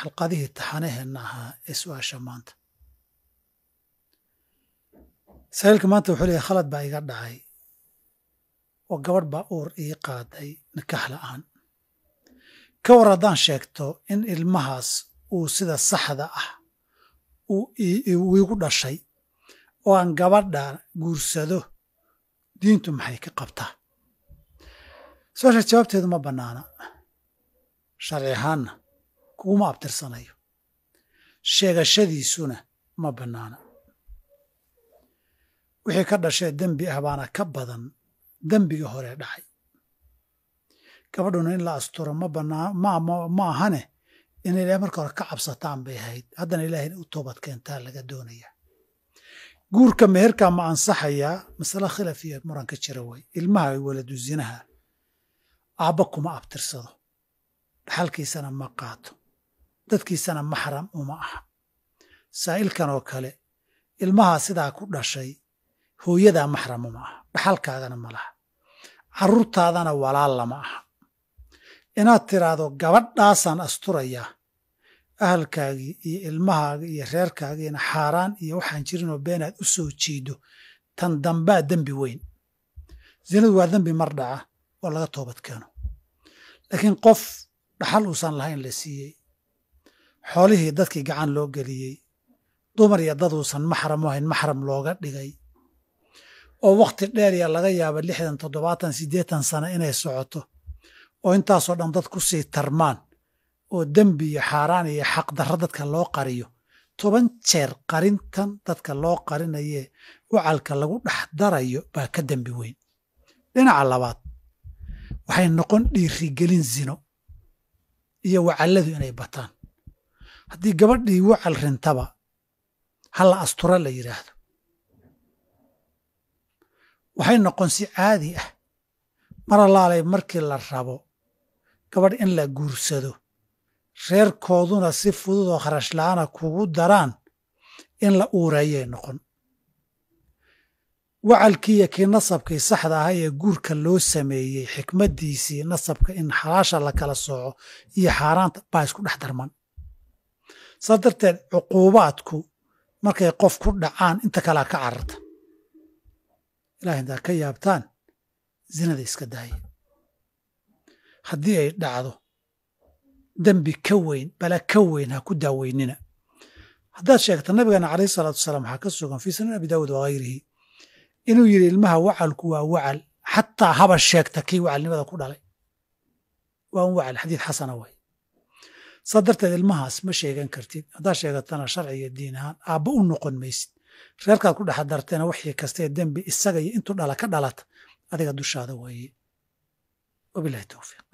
xalqadihii taxanaheenna ahaa ee su-aasha maanta sahiilka maanta wuxuu leeyahy khalad baa iga dhacay oo gabadh baa uur ii qaaday nikax la-aan ka war haddaan sheegto in ilmahaas uu sida saxda ah uu igu dhashay oo aan gabadha guursado diintu maxay ka qabtaa su-aasha jawaabteedu ma bannaana sharci ahaanna kuguma abtirsanayo sheegashadiisuna ma bannaana wixii ka dhashee dembi ah baana ka badan dembigii hore dhacay gabadhuna in la asturo ma ahane inay ilahay marka hore ka cabsataan bay ahayd haddana ilahay u toobad keentaa laga doonayaa guurka meherkaa ma ansaxayaa masale khilafiya muranka jira way ilmaha waladu zinaha aabba kuma abtirsado dhaxalkiisana ma qaato dadkiisana maxram uma aha saa'ilkan oo kale ilmahaa sidaa ku dhashay hooyadaa maxram uma aha dhaxalkaagana ma laha carruurtaadana walaal lama aha inaad tiraahdo gabadhaasaan asturayaa ahalkaagii iyo ilmahaagii iyo reerkaagiina xaaraan iyo waxaan jirinoo beenaad u soo jiido tan dambaa dembi weyn zinadu waa dembi mar dhaca oo laga toobad keeno laakiin qof dhaxal uusan lahayn la siiyey xoolihii dadkii gacan loo geliyey dumar iyo daduusan maxramu hayn maxram looga dhigay oo waqti dheeriya laga yaaba lixdan toddobaatan siddeetan sano inay socoto oo intaasoo dhan dad ku sii tarmaan oo dembi iyo xaaraan iyo xaqdarro dadka loo qariyo toban jeer qarintan dadka loo qarinayee wacalka lagu dhex darayo baa ka dembi weyn dhinaca labaad waxay noqon dhiirigelin zino iyo wacalladu inay bataan haddii gabadhii wacal rintaba ha la astura la yidhaahdo waxay noqon si caadi ah mar allaalay markii la rabo gabadh in la guursado reerkooduna si fudud oo kharash la'aana kugu daraan in la uurayay noqon wacalkiiyo kii nasabkii saxda ahaa ee guurka loo sameeyey xikmaddiisii nasabka in xalaasha la kala sooco iyo xaaraanta baa isku dhex darman saa darteed cuquubaadku markay qof ku dhacaan inta kalaa ka cararta ilahay intaa ka yaabtaan zinada iska daaya haddii ay dhacdo dembi ka weyn bala ka weyn ha ku daaweynina haddaad sheegta nabigeena calayh salaatu wasalaam waxaa ka sugan fii sunan abi daawuud wakhayrihi inuu yidhi ilmaha wacalku waa wacal xataa haba sheegta kii wacalnimada ku dhalay waa un wacal xadiid xasana way saa darteed ilmahaas ma sheegan kartid haddaad sheegatana sharci iyo diin ahaan aabba u noqon maysid reerkaad ku dhex dartana wixii kastee dembi isaga iyo intuu dhala ka dhalata adiga dushaada waaye wabilahi towfiiq